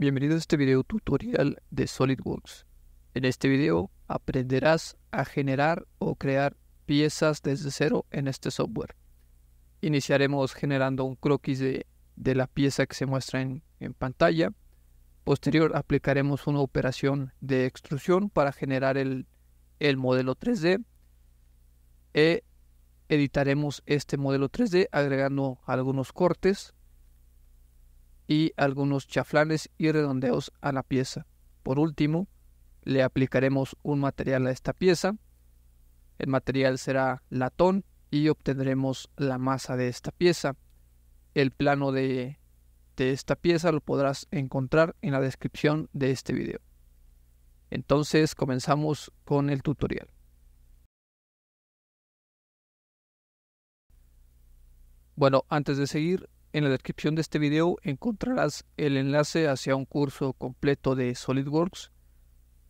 Bienvenidos a este video tutorial de SolidWorks. En este video aprenderás a generar o crear piezas desde cero en este software. Iniciaremos generando un croquis de, la pieza que se muestra en, pantalla. Posterior aplicaremos una operación de extrusión para generar el, el modelo 3D. E editaremos este modelo 3D agregando algunos cortes y algunos chaflanes y redondeos a la pieza. Por último, le aplicaremos un material a esta pieza. El material será latón y obtendremos la masa de esta pieza. El plano de, de esta pieza lo podrás encontrar en la descripción de este video. Entonces comenzamos con el tutorial. Bueno, antes de seguir, en la descripción de este video encontrarás el enlace hacia un curso completo de SolidWorks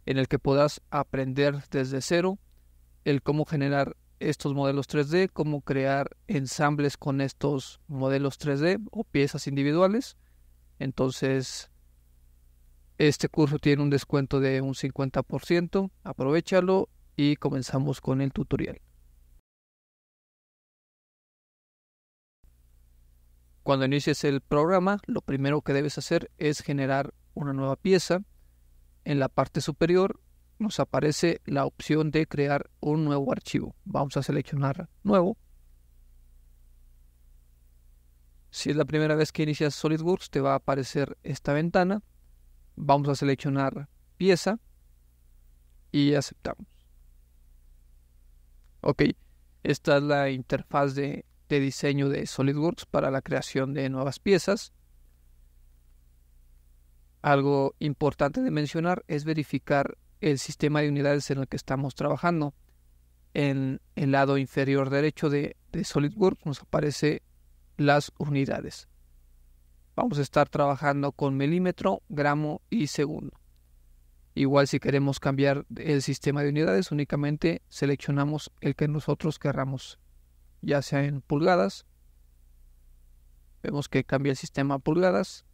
en el que podrás aprender desde cero el cómo generar estos modelos 3D, cómo crear ensambles con estos modelos 3D o piezas individuales. Entonces, este curso tiene un descuento de un 50%, aprovechalo y comenzamos con el tutorial. Cuando inicies el programa, lo primero que debes hacer es generar una nueva pieza. En la parte superior nos aparece la opción de crear un nuevo archivo. Vamos a seleccionar nuevo. Si es la primera vez que inicias SolidWorks, te va a aparecer esta ventana. Vamos a seleccionar pieza y aceptamos. Ok, esta es la interfaz de de diseño de SolidWorks para la creación de nuevas piezas. Algo importante de mencionar es verificar el sistema de unidades en el que estamos trabajando. En el lado inferior derecho de, SolidWorks nos aparece las unidades. Vamos a estar trabajando con milímetro, gramo y segundo. Igual si queremos cambiar el sistema de unidades, únicamente seleccionamos el que nosotros querramos ya sea en pulgadas. Vemos que cambia el sistema a pulgadas.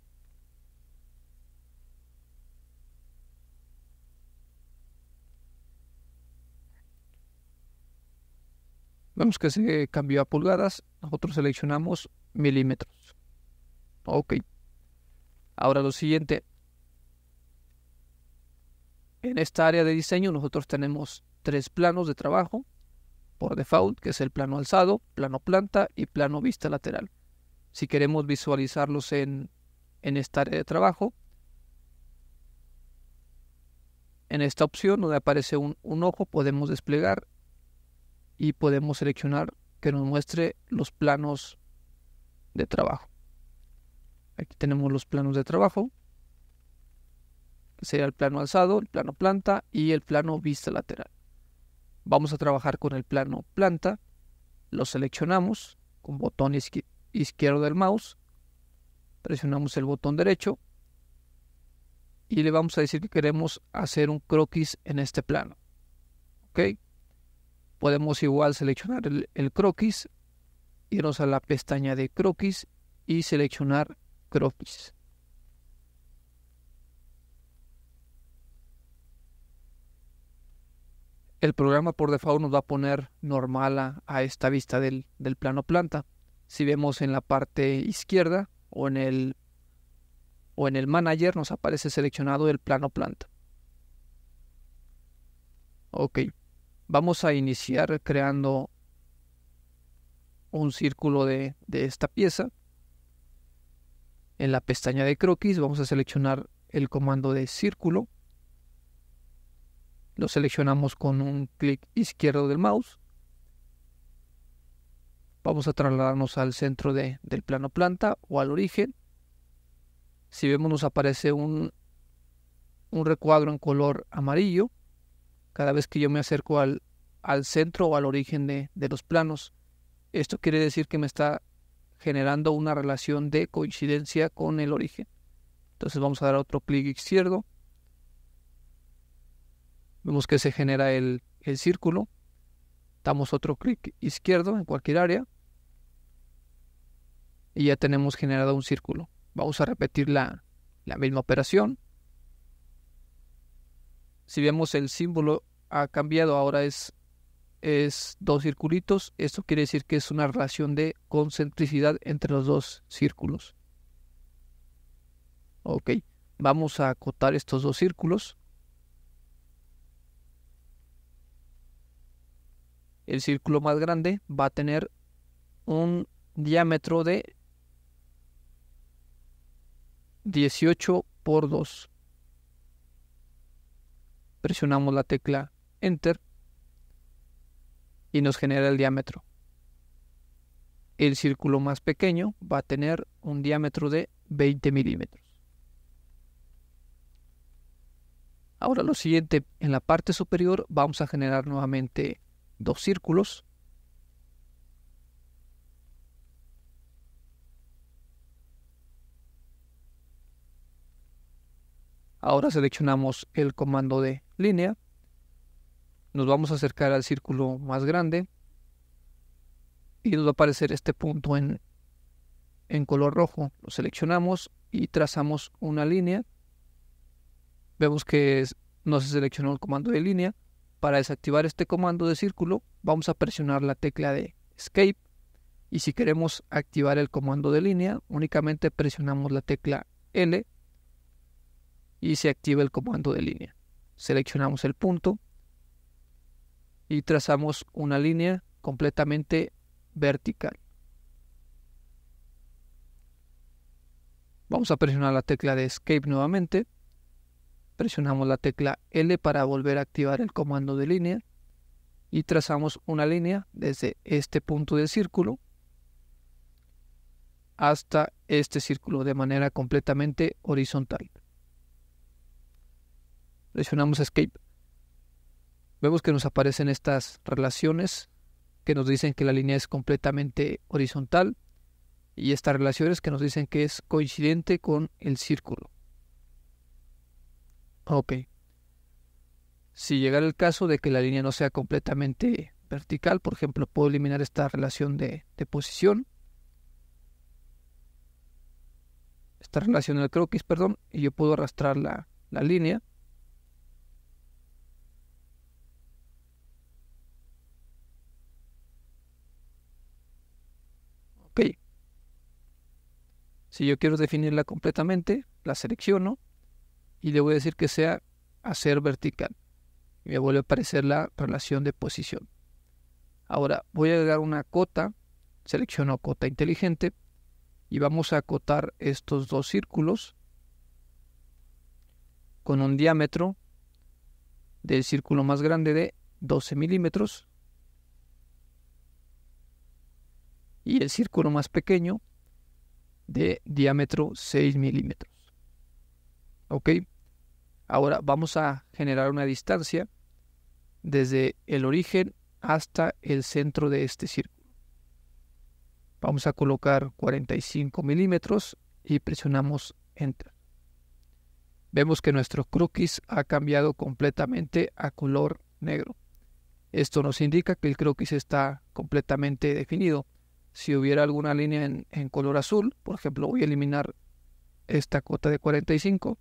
Vemos que se cambió a pulgadas. Nosotros seleccionamos milímetros. Ok. Ahora lo siguiente. En esta área de diseño nosotros tenemos tres planos de trabajo por default, que es el plano alzado, plano planta y plano vista lateral. Si queremos visualizarlos en, en esta área de trabajo, en esta opción donde aparece un, ojo podemos desplegar y podemos seleccionar que nos muestre los planos de trabajo. Aquí tenemos los planos de trabajo, que sería el plano alzado, el plano planta y el plano vista lateral. Vamos a trabajar con el plano planta, lo seleccionamos con botón izquierdo del mouse, presionamos el botón derecho y le vamos a decir que queremos hacer un croquis en este plano. ¿Ok? Podemos igual seleccionar el croquis, irnos a la pestaña de croquis y seleccionar croquis. el programa por default nos va a poner normal a, esta vista del, plano planta. Si vemos en la parte izquierda o en, el, o en el manager nos aparece seleccionado el plano planta. Ok, vamos a iniciar creando un círculo de esta pieza. En la pestaña de croquis vamos a seleccionar el comando de círculo lo seleccionamos con un clic izquierdo del mouse. Vamos a trasladarnos al centro del plano planta o al origen. Si vemos nos aparece un, un recuadro en color amarillo cada vez que yo me acerco al, al centro o al origen de los planos. Esto quiere decir que me está generando una relación de coincidencia con el origen. Entonces vamos a dar otro clic izquierdo Vemos que se genera el, círculo. Damos otro clic izquierdo en cualquier área. Y ya tenemos generado un círculo. Vamos a repetir la, misma operación. Si vemos el símbolo ha cambiado, ahora es, es dos circulitos. Esto quiere decir que es una relación de concentricidad entre los dos círculos. Ok, vamos a acotar estos dos círculos. el círculo más grande va a tener un diámetro de 18 por 2. Presionamos la tecla Enter y nos genera el diámetro. El círculo más pequeño va a tener un diámetro de 20 milímetros. Ahora lo siguiente, en la parte superior vamos a generar nuevamente dos círculos. Ahora seleccionamos el comando de línea. Nos vamos a acercar al círculo más grande. Y nos va a aparecer este punto en, en color rojo. Lo seleccionamos y trazamos una línea. Vemos que no se seleccionó el comando de línea. Para desactivar este comando de círculo vamos a presionar la tecla de Escape y si queremos activar el comando de línea únicamente presionamos la tecla L y se activa el comando de línea. Seleccionamos el punto y trazamos una línea completamente vertical. Vamos a presionar la tecla de Escape nuevamente presionamos la tecla L para volver a activar el comando de línea y trazamos una línea desde este punto del círculo hasta este círculo de manera completamente horizontal. Presionamos Escape. Vemos que nos aparecen estas relaciones que nos dicen que la línea es completamente horizontal y estas relaciones que nos dicen que es coincidente con el círculo. Ok. Si llegara el caso de que la línea no sea completamente vertical, por ejemplo, puedo eliminar esta relación de, posición. Esta relación del croquis, perdón, y yo puedo arrastrar la, la línea. Ok. Si yo quiero definirla completamente, la selecciono y le voy a decir que sea hacer vertical. Y me vuelve a aparecer la relación de posición. Ahora voy a agregar una cota, selecciono cota inteligente y vamos a acotar estos dos círculos con un diámetro del círculo más grande de 12 milímetros y el círculo más pequeño de diámetro 6 milímetros. ¿Ok? Ahora vamos a generar una distancia desde el origen hasta el centro de este círculo. Vamos a colocar 45 milímetros y presionamos Enter. Vemos que nuestro croquis ha cambiado completamente a color negro. Esto nos indica que el croquis está completamente definido. Si hubiera alguna línea en, color azul, por ejemplo, voy a eliminar esta cota de 45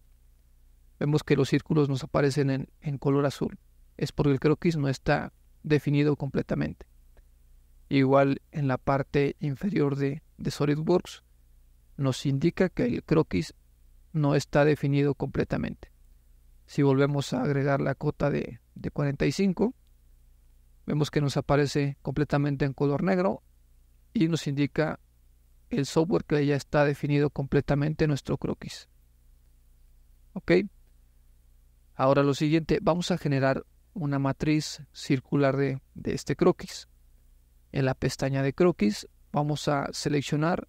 vemos que los círculos nos aparecen en, color azul. Es porque el croquis no está definido completamente. Igual en la parte inferior de, de SolidWorks nos indica que el croquis no está definido completamente. Si volvemos a agregar la cota de, de 45, vemos que nos aparece completamente en color negro y nos indica el software que ya está definido completamente nuestro croquis. ¿Ok? Ahora lo siguiente, vamos a generar una matriz circular de, este croquis. En la pestaña de croquis vamos a seleccionar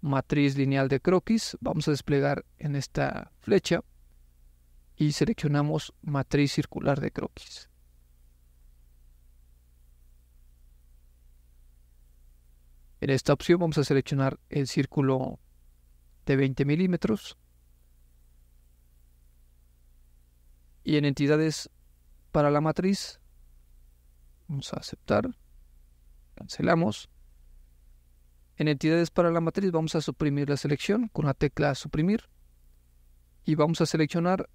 matriz lineal de croquis, vamos a desplegar en esta flecha y seleccionamos matriz circular de croquis. En esta opción vamos a seleccionar el círculo de 20 milímetros Y en entidades para la matriz, vamos a aceptar, cancelamos. En entidades para la matriz vamos a suprimir la selección con la tecla suprimir y vamos a seleccionar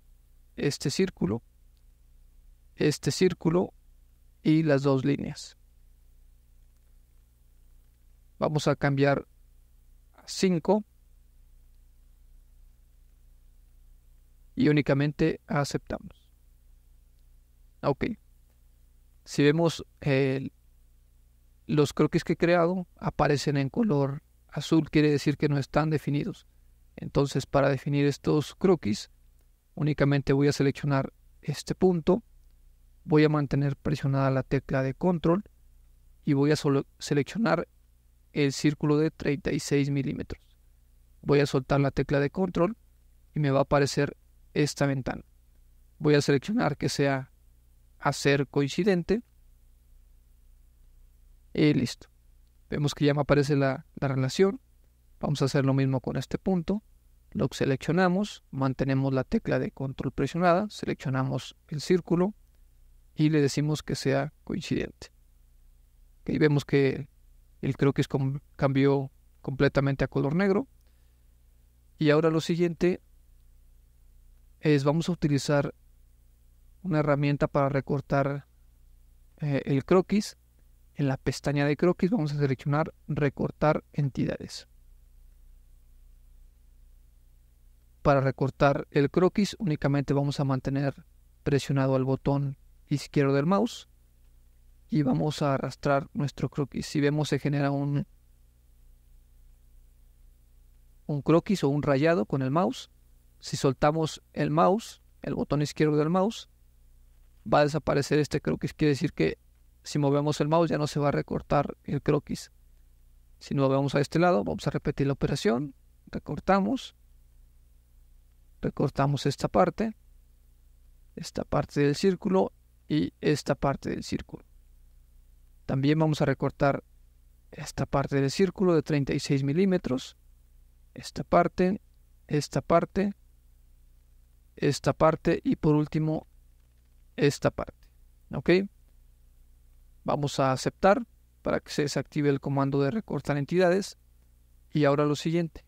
este círculo, este círculo y las dos líneas. Vamos a cambiar a 5 y únicamente aceptamos. Ok. Si vemos eh, los croquis que he creado, aparecen en color azul, quiere decir que no están definidos. Entonces, para definir estos croquis, únicamente voy a seleccionar este punto, voy a mantener presionada la tecla de control y voy a seleccionar el círculo de 36 milímetros. Voy a soltar la tecla de control y me va a aparecer esta ventana. Voy a seleccionar que sea hacer ser coincidente. Y listo. Vemos que ya me aparece la, relación. Vamos a hacer lo mismo con este punto. Lo seleccionamos, mantenemos la tecla de control presionada, seleccionamos el círculo y le decimos que sea coincidente. ahí vemos que el croquis cambió completamente a color negro. Y ahora lo siguiente es vamos a utilizar una herramienta para recortar eh, el croquis. En la pestaña de croquis vamos a seleccionar recortar entidades. Para recortar el croquis únicamente vamos a mantener presionado el botón izquierdo del mouse y vamos a arrastrar nuestro croquis. Si vemos se genera un, un croquis o un rayado con el mouse. Si soltamos el mouse, el botón izquierdo del mouse, va a desaparecer este croquis. Quiere decir que si movemos el mouse ya no se va a recortar el croquis. Si nos vamos a este lado, vamos a repetir la operación. Recortamos. Recortamos esta parte. Esta parte del círculo y esta parte del círculo. También vamos a recortar esta parte del círculo de 36 milímetros. Esta parte, esta parte, esta parte y por último esta parte. ¿Ok? Vamos a aceptar para que se desactive el comando de recortar entidades. Y ahora lo siguiente.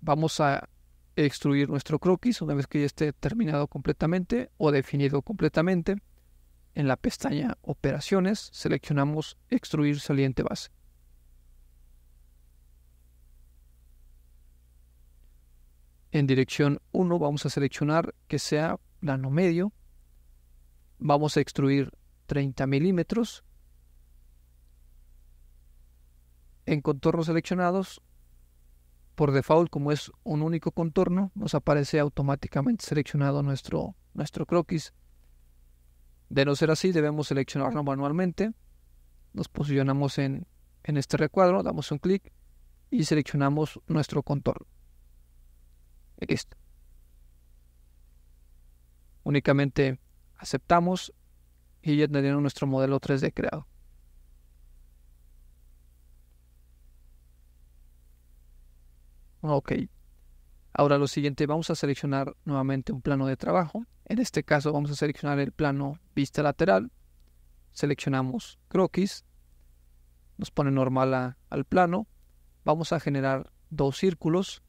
Vamos a extruir nuestro croquis una vez que ya esté terminado completamente o definido completamente. En la pestaña Operaciones seleccionamos Extruir saliente base. En dirección 1 vamos a seleccionar que sea plano medio vamos a extruir 30 milímetros en contornos seleccionados por default como es un único contorno nos aparece automáticamente seleccionado nuestro, nuestro croquis de no ser así debemos seleccionarlo manualmente nos posicionamos en, en este recuadro damos un clic y seleccionamos nuestro contorno listo únicamente aceptamos y ya tenemos nuestro modelo 3D creado. Ok. Ahora lo siguiente, vamos a seleccionar nuevamente un plano de trabajo. En este caso vamos a seleccionar el plano vista lateral. Seleccionamos croquis. Nos pone normal al plano. Vamos a generar dos círculos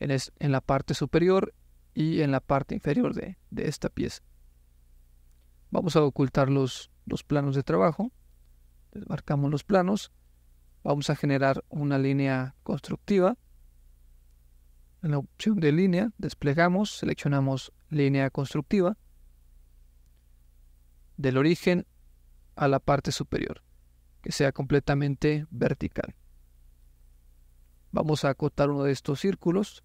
en, la parte superior y en la parte inferior de esta pieza. Vamos a ocultar los, planos de trabajo. Desmarcamos los planos. Vamos a generar una línea constructiva. En la opción de línea, desplegamos, seleccionamos línea constructiva del origen a la parte superior, que sea completamente vertical. Vamos a acotar uno de estos círculos,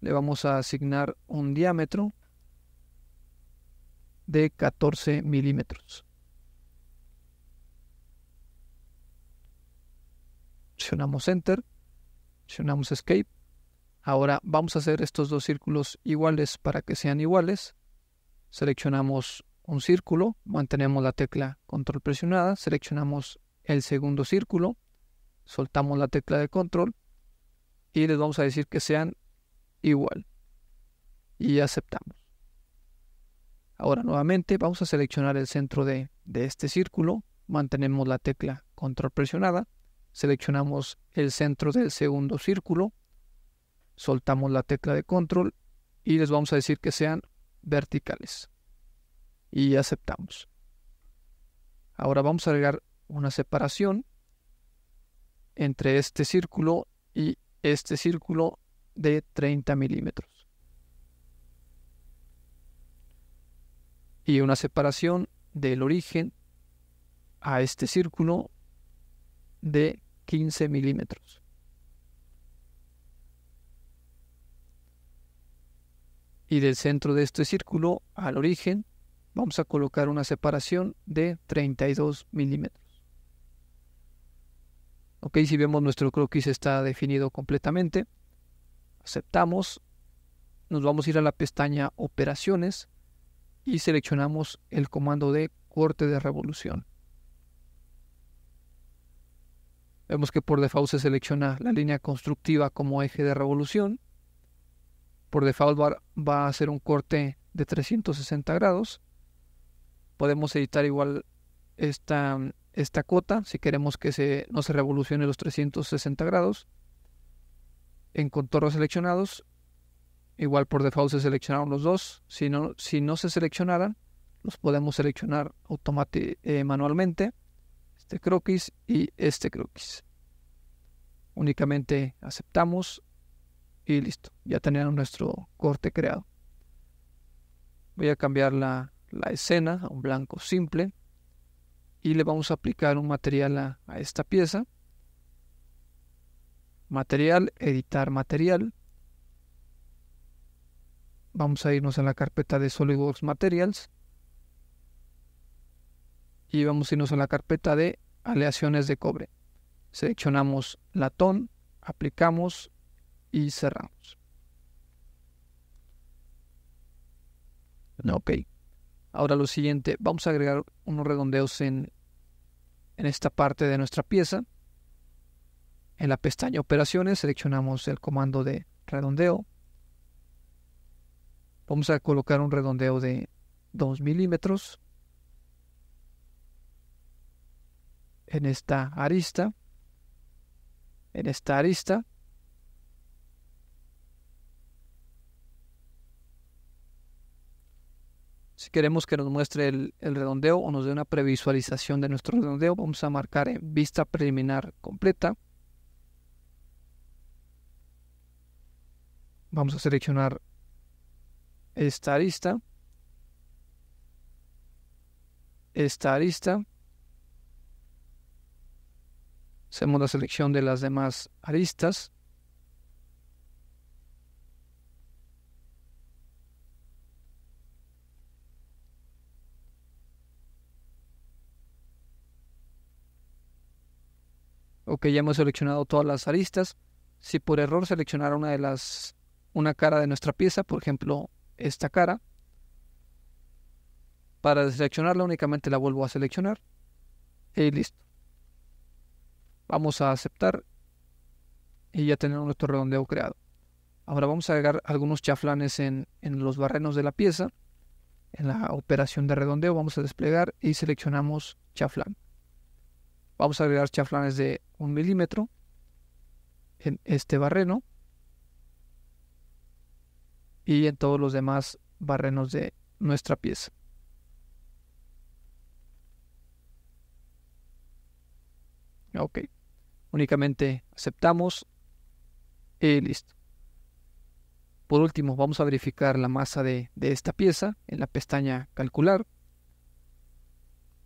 le vamos a asignar un diámetro de 14 milímetros. Presionamos Enter, presionamos Escape. Ahora vamos a hacer estos dos círculos iguales para que sean iguales. Seleccionamos un círculo, mantenemos la tecla control presionada, seleccionamos el segundo círculo, soltamos la tecla de control y les vamos a decir que sean igual y aceptamos. Ahora nuevamente vamos a seleccionar el centro de, este círculo, mantenemos la tecla control presionada, seleccionamos el centro del segundo círculo, soltamos la tecla de control y les vamos a decir que sean verticales. Y aceptamos. Ahora vamos a agregar una separación entre este círculo y este círculo de 30 milímetros. y una separación del origen a este círculo de 15 milímetros. Y del centro de este círculo al origen vamos a colocar una separación de 32 milímetros. Ok, si vemos nuestro croquis está definido completamente. Aceptamos. Nos vamos a ir a la pestaña Operaciones y seleccionamos el comando de corte de revolución. Vemos que por default se selecciona la línea constructiva como eje de revolución. Por default va, a ser un corte de 360 grados. Podemos editar igual esta, esta cota si queremos que se, no se revolucione los 360 grados. En contornos seleccionados Igual por default se seleccionaron los dos. Si no, si no se seleccionaran, los podemos seleccionar eh, manualmente. Este croquis y este croquis. Únicamente aceptamos y listo. Ya tenemos nuestro corte creado. Voy a cambiar la, escena a un blanco simple y le vamos a aplicar un material a esta pieza. Material, editar material Vamos a irnos a la carpeta de SolidWorks Materials. Y vamos a irnos a la carpeta de aleaciones de cobre. Seleccionamos latón, aplicamos y cerramos. Ok. Ahora lo siguiente, vamos a agregar unos redondeos en, en esta parte de nuestra pieza. En la pestaña operaciones seleccionamos el comando de redondeo, Vamos a colocar un redondeo de 2 milímetros en esta arista, en esta arista. Si queremos que nos muestre el, el, redondeo o nos dé una previsualización de nuestro redondeo, vamos a marcar en vista preliminar completa. Vamos a seleccionar esta arista esta arista Hacemos la selección de las demás aristas. ok, ya hemos seleccionado todas las aristas. Si por error seleccionar una de las, una cara de nuestra pieza, por ejemplo, esta cara. Para seleccionarla únicamente la vuelvo a seleccionar. Y listo. Vamos a aceptar. Y ya tenemos nuestro redondeo creado. Ahora vamos a agregar algunos chaflanes en, los barrenos de la pieza. En la operación de redondeo vamos a desplegar y seleccionamos chaflán. Vamos a agregar chaflanes de un milímetro en este barreno y en todos los demás barrenos de nuestra pieza. Ok. Únicamente aceptamos y listo. Por último, vamos a verificar la masa de, de esta pieza en la pestaña Calcular.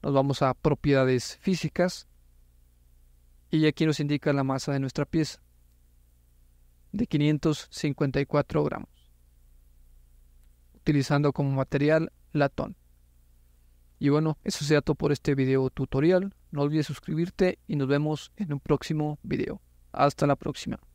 Nos vamos a Propiedades físicas y aquí nos indica la masa de nuestra pieza de 554 gramos utilizando como material latón. Y bueno, eso sea todo por este video tutorial. No olvides suscribirte y nos vemos en un próximo video. Hasta la próxima.